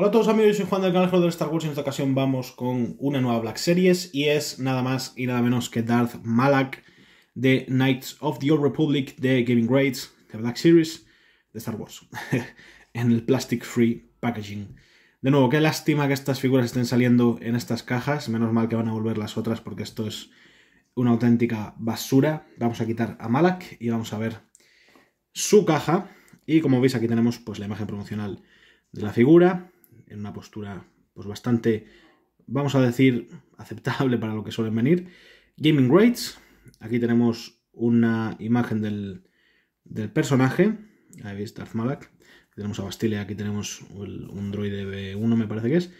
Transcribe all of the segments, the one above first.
Hola a todos amigos, soy Juan del canal de Star Wars y en esta ocasión vamos con una nueva Black Series y es nada más y nada menos que Darth Malak de Knights of the Old Republic de Gaming Grades, de Black Series de Star Wars, en el Plastic Free Packaging. De nuevo, qué lástima que estas figuras estén saliendo en estas cajas, menos mal que van a volver las otras porque esto es una auténtica basura. Vamos a quitar a Malak y vamos a ver su caja y como veis aquí tenemos pues la imagen promocional de la figura en una postura pues bastante, vamos a decir, aceptable para lo que suelen venir. Gaming Rates, aquí tenemos una imagen del, personaje, ahí veis Darth Malak, tenemos a Bastille, aquí tenemos un droide B1 me parece que es,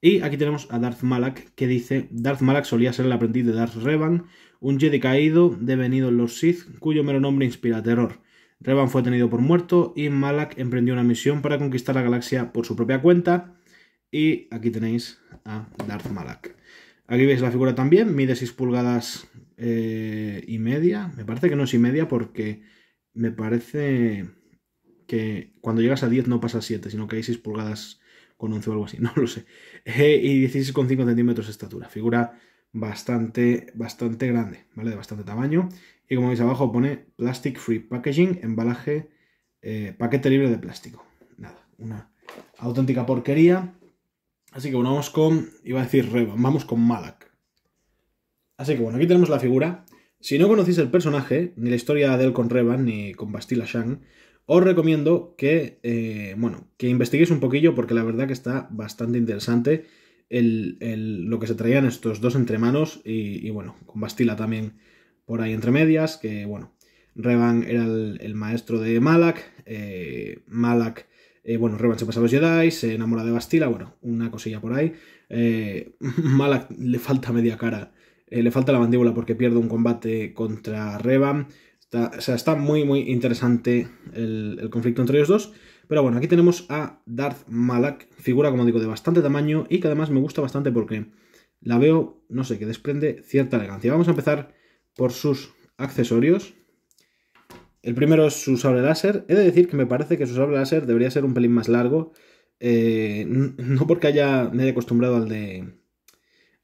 y aquí tenemos a Darth Malak que dice, Darth Malak solía ser el aprendiz de Darth Revan, un Jedi caído, devenido en los Sith, cuyo mero nombre inspira terror. Revan fue tenido por muerto y Malak emprendió una misión para conquistar la galaxia por su propia cuenta. Y aquí tenéis a Darth Malak. Aquí veis la figura también, mide 6 pulgadas eh, y media. Me parece que no es y media porque me parece que cuando llegas a 10 no pasa 7, sino que hay 6 pulgadas con 11 o algo así, no lo sé. Eh, y 16,5 centímetros de estatura. Figura bastante, bastante grande, ¿vale? De bastante tamaño. Y como veis abajo pone Plastic Free Packaging, embalaje, eh, paquete libre de plástico. Nada, una auténtica porquería. Así que bueno, vamos con, iba a decir Revan, vamos con Malak. Así que bueno, aquí tenemos la figura. Si no conocéis el personaje, ni la historia de él con Revan, ni con Bastila Shang, os recomiendo que, eh, bueno, que investiguéis un poquillo porque la verdad que está bastante interesante el, lo que se traían estos dos entre y, y bueno, con Bastila también por ahí entre medias, que bueno, Revan era el, maestro de Malak, eh, Malak, eh, bueno, Revan se pasa a los Jedi, se enamora de Bastila, bueno, una cosilla por ahí, eh, Malak le falta media cara, le falta la mandíbula porque pierde un combate contra Revan, está, o sea, está muy muy interesante el, el conflicto entre ellos dos, pero bueno, aquí tenemos a Darth Malak, figura como digo de bastante tamaño y que además me gusta bastante porque la veo, no sé, que desprende cierta elegancia. Vamos a empezar por sus accesorios. El primero es su sable láser. He de decir que me parece que su sable láser debería ser un pelín más largo. Eh, no porque haya, me haya acostumbrado al de,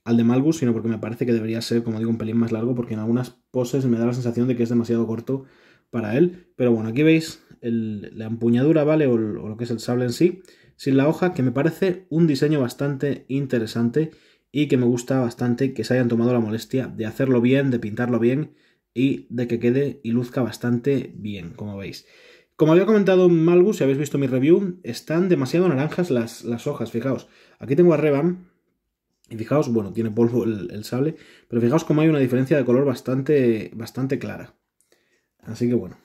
al de Malgus, sino porque me parece que debería ser, como digo, un pelín más largo, porque en algunas poses me da la sensación de que es demasiado corto para él. Pero bueno, aquí veis la empuñadura, ¿vale? O, lo que es el sable en sí, sin la hoja, que me parece un diseño bastante interesante y que me gusta bastante que se hayan tomado la molestia de hacerlo bien, de pintarlo bien y de que quede y luzca bastante bien, como veis. Como había comentado Malgus, si habéis visto mi review, están demasiado naranjas las, hojas, fijaos. Aquí tengo a Revan, y fijaos, bueno, tiene polvo el, sable, pero fijaos cómo hay una diferencia de color bastante, bastante clara. Así que bueno,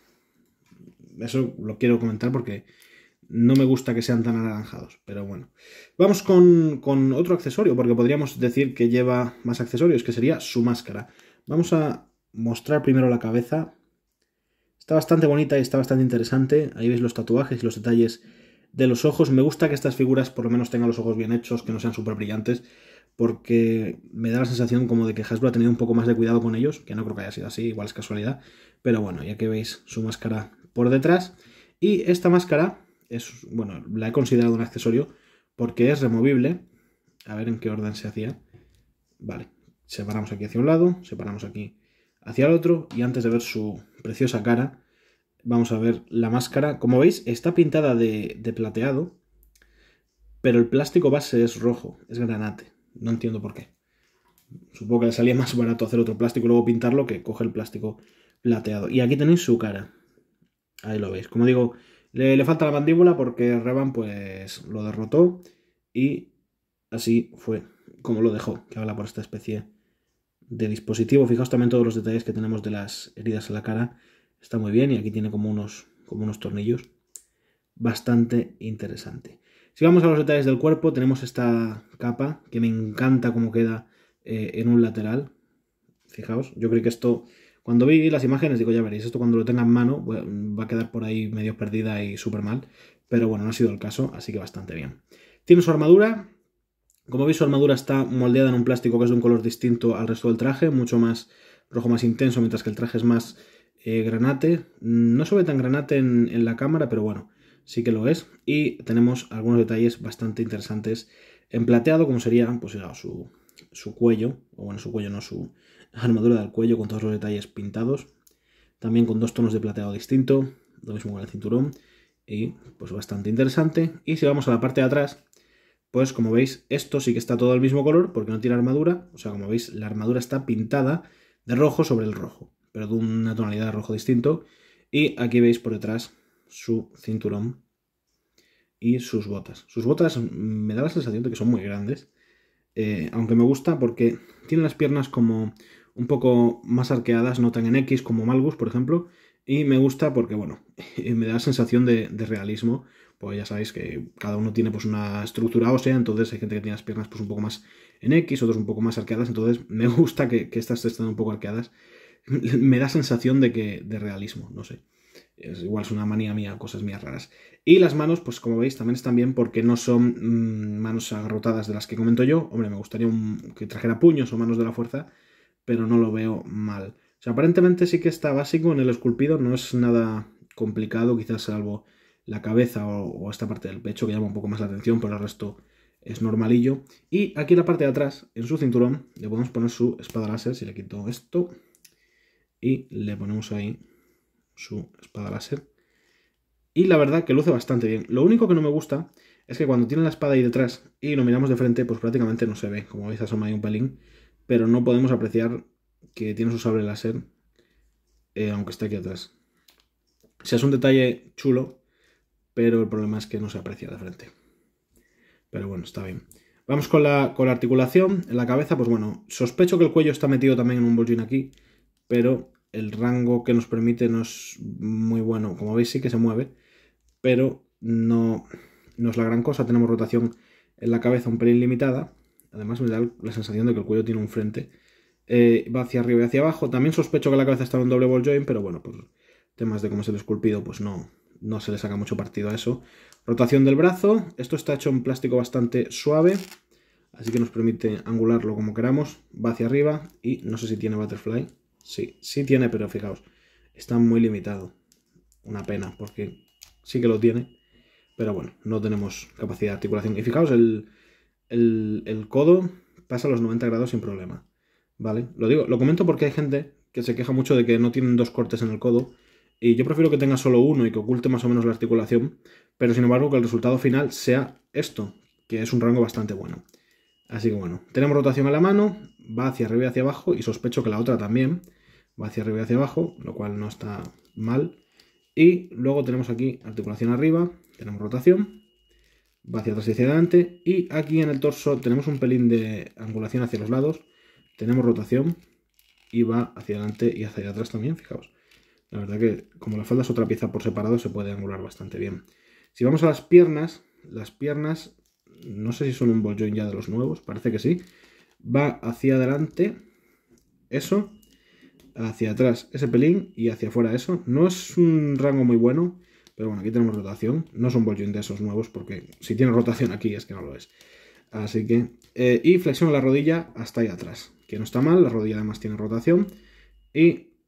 eso lo quiero comentar porque no me gusta que sean tan anaranjados, pero bueno. Vamos con, otro accesorio, porque podríamos decir que lleva más accesorios, que sería su máscara. Vamos a mostrar primero la cabeza. Está bastante bonita y está bastante interesante. Ahí veis los tatuajes y los detalles de los ojos. Me gusta que estas figuras por lo menos tengan los ojos bien hechos, que no sean súper brillantes, porque me da la sensación como de que Hasbro ha tenido un poco más de cuidado con ellos, que no creo que haya sido así, igual es casualidad. Pero bueno, ya que veis su máscara por detrás. Y esta máscara es, bueno, la he considerado un accesorio porque es removible. A ver en qué orden se hacía. Vale, separamos aquí hacia un lado, separamos aquí hacia el otro y antes de ver su preciosa cara, vamos a ver la máscara. Como veis, está pintada de, plateado, pero el plástico base es rojo, es granate. No entiendo por qué. Supongo que le salía más barato hacer otro plástico y luego pintarlo que coge el plástico plateado. Y aquí tenéis su cara. Ahí lo veis. Como digo, le, falta la mandíbula porque Revan pues lo derrotó y así fue como lo dejó, que habla por esta especie de dispositivo. Fijaos también todos los detalles que tenemos de las heridas a la cara. Está muy bien y aquí tiene como unos, como unos tornillos. Bastante interesante. Si vamos a los detalles del cuerpo, tenemos esta capa que me encanta cómo queda eh, en un lateral. Fijaos, yo creo que esto cuando vi las imágenes digo, ya veréis, esto cuando lo tenga en mano va a quedar por ahí medio perdida y súper mal. Pero bueno, no ha sido el caso, así que bastante bien. Tiene su armadura. Como veis, su armadura está moldeada en un plástico que es de un color distinto al resto del traje, mucho más rojo más intenso, mientras que el traje es más eh, granate. No se tan granate en, la cámara, pero bueno, sí que lo es. Y tenemos algunos detalles bastante interesantes en plateado, como sería, pues su, su cuello, o bueno, su cuello no, su, armadura del cuello con todos los detalles pintados, también con dos tonos de plateado distinto, lo mismo con el cinturón, y pues bastante interesante. Y si vamos a la parte de atrás, pues como veis, esto sí que está todo del mismo color porque no tiene armadura, o sea, como veis, la armadura está pintada de rojo sobre el rojo, pero de una tonalidad de rojo distinto, y aquí veis por detrás su cinturón y sus botas. Sus botas mm, me da la sensación de que son muy grandes, eh, aunque me gusta porque tiene las piernas como un poco más arqueadas, no tan en X como Malgus, por ejemplo. Y me gusta porque, bueno, me da sensación de, realismo. Pues ya sabéis que cada uno tiene pues una estructura ósea, entonces hay gente que tiene las piernas pues un poco más en X, otros un poco más arqueadas, entonces me gusta que, estas estén un poco arqueadas. me da sensación de que de realismo, no sé. Es, igual es una manía mía, cosas mías raras. Y las manos, pues como veis, también están bien porque no son mm, manos agrotadas de las que comento yo. Hombre, me gustaría que trajera puños o manos de la fuerza, pero no lo veo mal. O sea, aparentemente sí que está básico en el esculpido, no es nada complicado, quizás salvo la cabeza o, esta parte del pecho que llama un poco más la atención, pero el resto es normalillo. Y aquí en la parte de atrás, en su cinturón, le podemos poner su espada láser, si le quito esto, y le ponemos ahí su espada láser. Y la verdad que luce bastante bien. Lo único que no me gusta es que cuando tiene la espada ahí detrás y lo miramos de frente, pues prácticamente no se ve. Como veis, asoma ahí un pelín pero no podemos apreciar que tiene su sable láser, eh, aunque está aquí atrás. O sea, es un detalle chulo, pero el problema es que no se aprecia de frente. Pero bueno, está bien. Vamos con la, con la articulación. En la cabeza, pues bueno, sospecho que el cuello está metido también en un bolsín aquí, pero el rango que nos permite no es muy bueno. Como veis, sí que se mueve, pero no, no es la gran cosa. Tenemos rotación en la cabeza un pelín limitada Además me da la sensación de que el cuello tiene un frente. Eh, va hacia arriba y hacia abajo. También sospecho que la cabeza está en un doble ball joint, pero bueno, por pues, temas de cómo se el esculpido, pues no, no se le saca mucho partido a eso. Rotación del brazo. Esto está hecho en plástico bastante suave, así que nos permite angularlo como queramos. Va hacia arriba y no sé si tiene butterfly. Sí, sí tiene, pero fijaos, está muy limitado. Una pena, porque sí que lo tiene, pero bueno, no tenemos capacidad de articulación. Y fijaos, el, el, codo pasa los 90 grados sin problema. ¿Vale? Lo digo, lo comento porque hay gente que se queja mucho de que no tienen dos cortes en el codo. Y yo prefiero que tenga solo uno y que oculte más o menos la articulación. Pero sin embargo, que el resultado final sea esto, que es un rango bastante bueno. Así que bueno, tenemos rotación a la mano, va hacia arriba y hacia abajo, y sospecho que la otra también va hacia arriba y hacia abajo, lo cual no está mal. Y luego tenemos aquí articulación arriba, tenemos rotación, va hacia atrás y hacia adelante. Y aquí en el torso tenemos un pelín de angulación hacia los lados, tenemos rotación y va hacia adelante y hacia atrás también, fijaos. La verdad que como la falda es otra pieza por separado se puede angular bastante bien. Si vamos a las piernas, las piernas, no sé si son un ball ya de los nuevos, parece que sí. Va hacia adelante, eso, hacia atrás ese pelín y hacia afuera eso. No es un rango muy bueno, pero bueno, aquí tenemos rotación. No son Volgin de esos nuevos porque si tiene rotación aquí es que no lo es. Así que... Eh, y flexiono la rodilla hasta ahí atrás. Que no está mal, la rodilla además tiene rotación. Y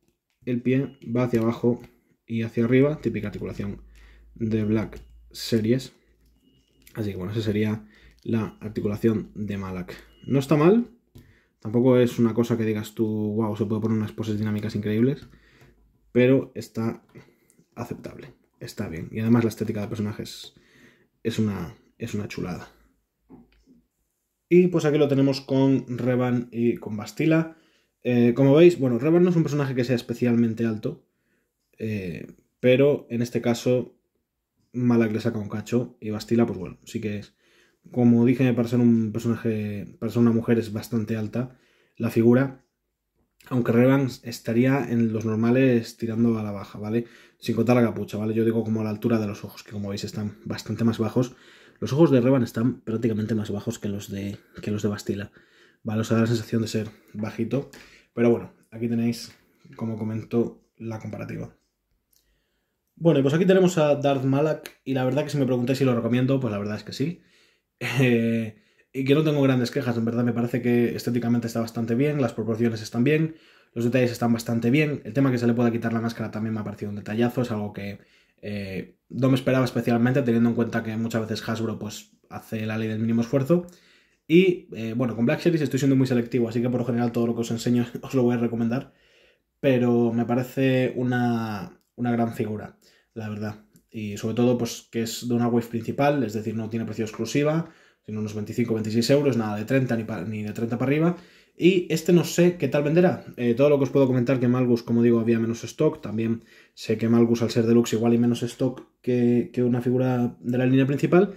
el pie va hacia abajo y hacia arriba. Típica articulación de Black Series. Así que bueno, esa sería la articulación de Malak. No está mal. Tampoco es una cosa que digas tú, wow, se puede poner unas poses dinámicas increíbles. Pero está aceptable está bien. Y además la estética del personaje es, una, es una chulada. Y pues aquí lo tenemos con Revan y con Bastila. Eh, como veis, bueno, Revan no es un personaje que sea especialmente alto, eh, pero en este caso Malak le saca un cacho y Bastila, pues bueno, sí que es. Como dije, para ser un personaje, para ser una mujer es bastante alta la figura. Aunque Revan estaría en los normales tirando a la baja, ¿vale? Sin contar la capucha, ¿vale? Yo digo como a la altura de los ojos, que como veis están bastante más bajos. Los ojos de Revan están prácticamente más bajos que los de, que los de Bastila, ¿vale? Os da la sensación de ser bajito. Pero bueno, aquí tenéis, como comento, la comparativa. Bueno, pues aquí tenemos a Darth Malak y la verdad que si me preguntáis si lo recomiendo, pues la verdad es que sí. Eh, y que no tengo grandes quejas, en verdad me parece que estéticamente está bastante bien, las proporciones están bien, los detalles están bastante bien, el tema que se le pueda quitar la máscara también me ha parecido un detallazo, es algo que eh, no me esperaba especialmente, teniendo en cuenta que muchas veces Hasbro pues, hace la ley del mínimo esfuerzo. Y eh, bueno, con Black Series estoy siendo muy selectivo, así que por lo general todo lo que os enseño os lo voy a recomendar, pero me parece una, una gran figura, la verdad. Y sobre todo pues que es de una wave principal, es decir, no tiene precio exclusiva, en unos 25, 26 euros, nada de 30 ni, de 30 para arriba. Y este no sé qué tal venderá. Eh, todo lo que os puedo comentar que Malgus, como digo, había menos stock. También sé que Malgus al ser deluxe igual hay menos stock que, una figura de la línea principal.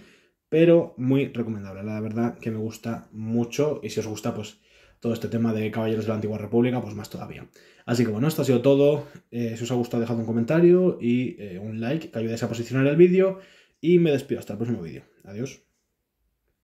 Pero muy recomendable. La verdad que me gusta mucho. Y si os gusta, pues todo este tema de Caballeros de la Antigua República, pues más todavía. Así que bueno, esto ha sido todo. Eh, si os ha gustado, dejad un comentario y eh, un like que ayudéis a posicionar el vídeo. Y me despido hasta el próximo vídeo. Adiós.